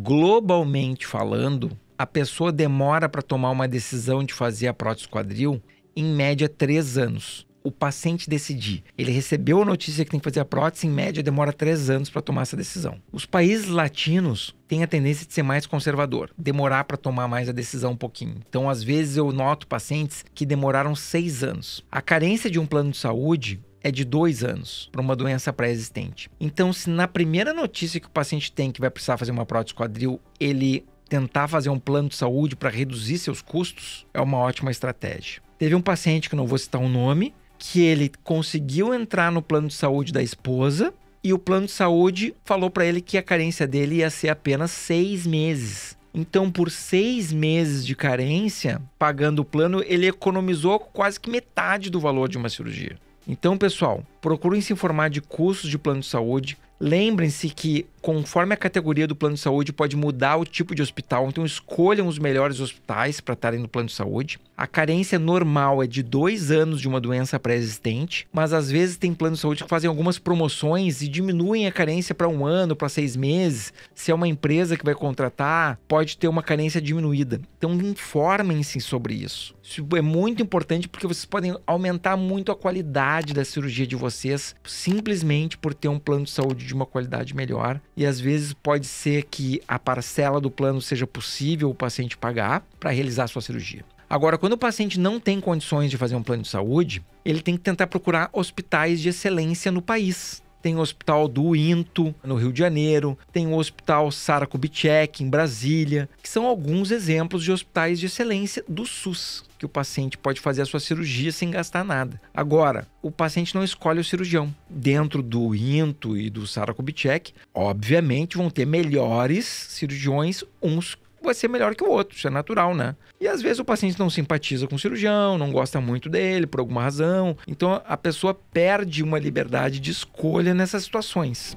globalmente falando, a pessoa demora para tomar uma decisão de fazer a prótese quadril em média três anos. O paciente decidir. Ele recebeu a notícia que tem que fazer a prótese, em média demora três anos para tomar essa decisão. Os países latinos têm a tendência de ser mais conservador, demorar para tomar mais a decisão um pouquinho. Então, às vezes, eu noto pacientes que demoraram seis anos. A carência de um plano de saúde é de dois anos para uma doença pré-existente. Então, se na primeira notícia que o paciente tem que vai precisar fazer uma prótese quadril, ele tentar fazer um plano de saúde para reduzir seus custos, é uma ótima estratégia. Teve um paciente, que não vou citar o um nome, que ele conseguiu entrar no plano de saúde da esposa e o plano de saúde falou para ele que a carência dele ia ser apenas seis meses. Então, por seis meses de carência, pagando o plano, ele economizou quase que metade do valor de uma cirurgia. Então, pessoal, procurem se informar de cursos de plano de saúde, Lembrem-se que, conforme a categoria do plano de saúde, pode mudar o tipo de hospital, então escolham os melhores hospitais para estarem no plano de saúde. A carência normal é de dois anos de uma doença pré-existente, mas às vezes tem plano de saúde que fazem algumas promoções e diminuem a carência para um ano, para seis meses. Se é uma empresa que vai contratar, pode ter uma carência diminuída. Então, informem-se sobre isso. Isso é muito importante porque vocês podem aumentar muito a qualidade da cirurgia de vocês simplesmente por ter um plano de saúde de de uma qualidade melhor. E às vezes pode ser que a parcela do plano seja possível o paciente pagar para realizar a sua cirurgia. Agora, quando o paciente não tem condições de fazer um plano de saúde, ele tem que tentar procurar hospitais de excelência no país. Tem o Hospital do INTO, no Rio de Janeiro, tem o Hospital Sara Kubitschek, em Brasília, que são alguns exemplos de hospitais de excelência do SUS que o paciente pode fazer a sua cirurgia sem gastar nada. Agora, o paciente não escolhe o cirurgião. Dentro do INTO e do Sarah Kubitschek, obviamente vão ter melhores cirurgiões, uns vai ser melhor que o outro, isso é natural, né? E às vezes o paciente não simpatiza com o cirurgião, não gosta muito dele por alguma razão, então a pessoa perde uma liberdade de escolha nessas situações.